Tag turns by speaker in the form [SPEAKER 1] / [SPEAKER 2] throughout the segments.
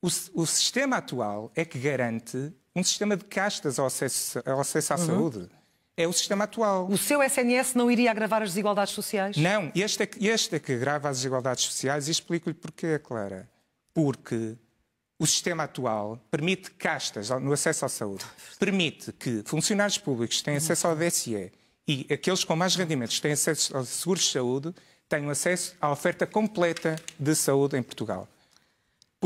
[SPEAKER 1] O, o, sistema atual é que garante um sistema de castas ao acesso, ao acesso à uhum. saúde.
[SPEAKER 2] É o sistema atual. O seu SNS não iria agravar as desigualdades sociais?
[SPEAKER 1] Não, este é, que, este é que agrava as desigualdades sociais e explico-lhe porquê, Clara. Porque o sistema atual permite castas no acesso à saúde, permite que funcionários públicos tenham acesso ao DSE e aqueles com mais rendimentos têm acesso ao seguro de saúde, tenham acesso à oferta completa de saúde em Portugal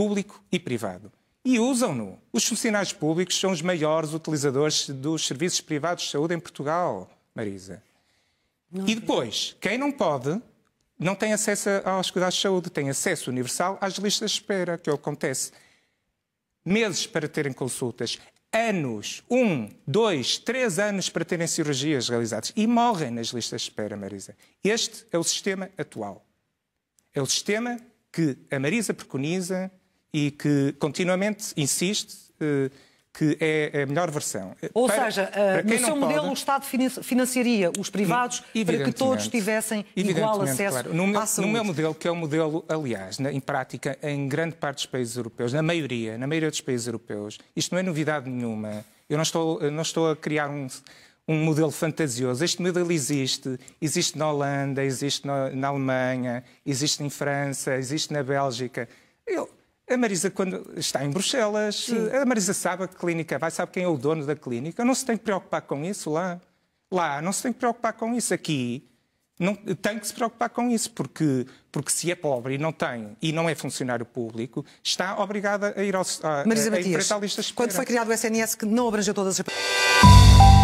[SPEAKER 1] público e privado. E usam-no. Os funcionários públicos são os maiores utilizadores dos serviços privados de saúde em Portugal, Marisa. E depois, quem não pode, não tem acesso aos cuidados de saúde, tem acesso universal às listas de espera, é que acontece. Meses para terem consultas, anos, um, dois, três anos para terem cirurgias realizadas e morrem nas listas de espera, Marisa. Este é o sistema atual. É o sistema que a Marisa preconiza, e que continuamente insiste eh, que é a melhor versão. Eh, Ou para,
[SPEAKER 2] seja, eh, para no seu modelo o Estado financiaria os privados para que todos tivessem igual acesso claro. no meu, à saúde. No meu
[SPEAKER 1] modelo, que é um modelo, aliás, na, em prática, em grande parte dos países europeus, na maioria, na maioria dos países europeus, isto não é novidade nenhuma. Eu não estou, eu não estou a criar um, um modelo fantasioso. Este modelo existe. Existe na Holanda, existe na, na Alemanha, existe em França, existe na Bélgica. A Marisa, quando está em Bruxelas, Sim. Eh, a Marisa sabe a que clínica vai, sabe quem é o dono da clínica. Não se tem que preocupar com isso lá. Lá não se tem que preocupar com isso. Aqui não, tem que se preocupar com isso, porque, porque se é pobre e não tem e não é funcionário público, está obrigada a ir ao, a, Marisa a, a Matias, Quando foi criado
[SPEAKER 2] o SNS que não abrangeu todas as.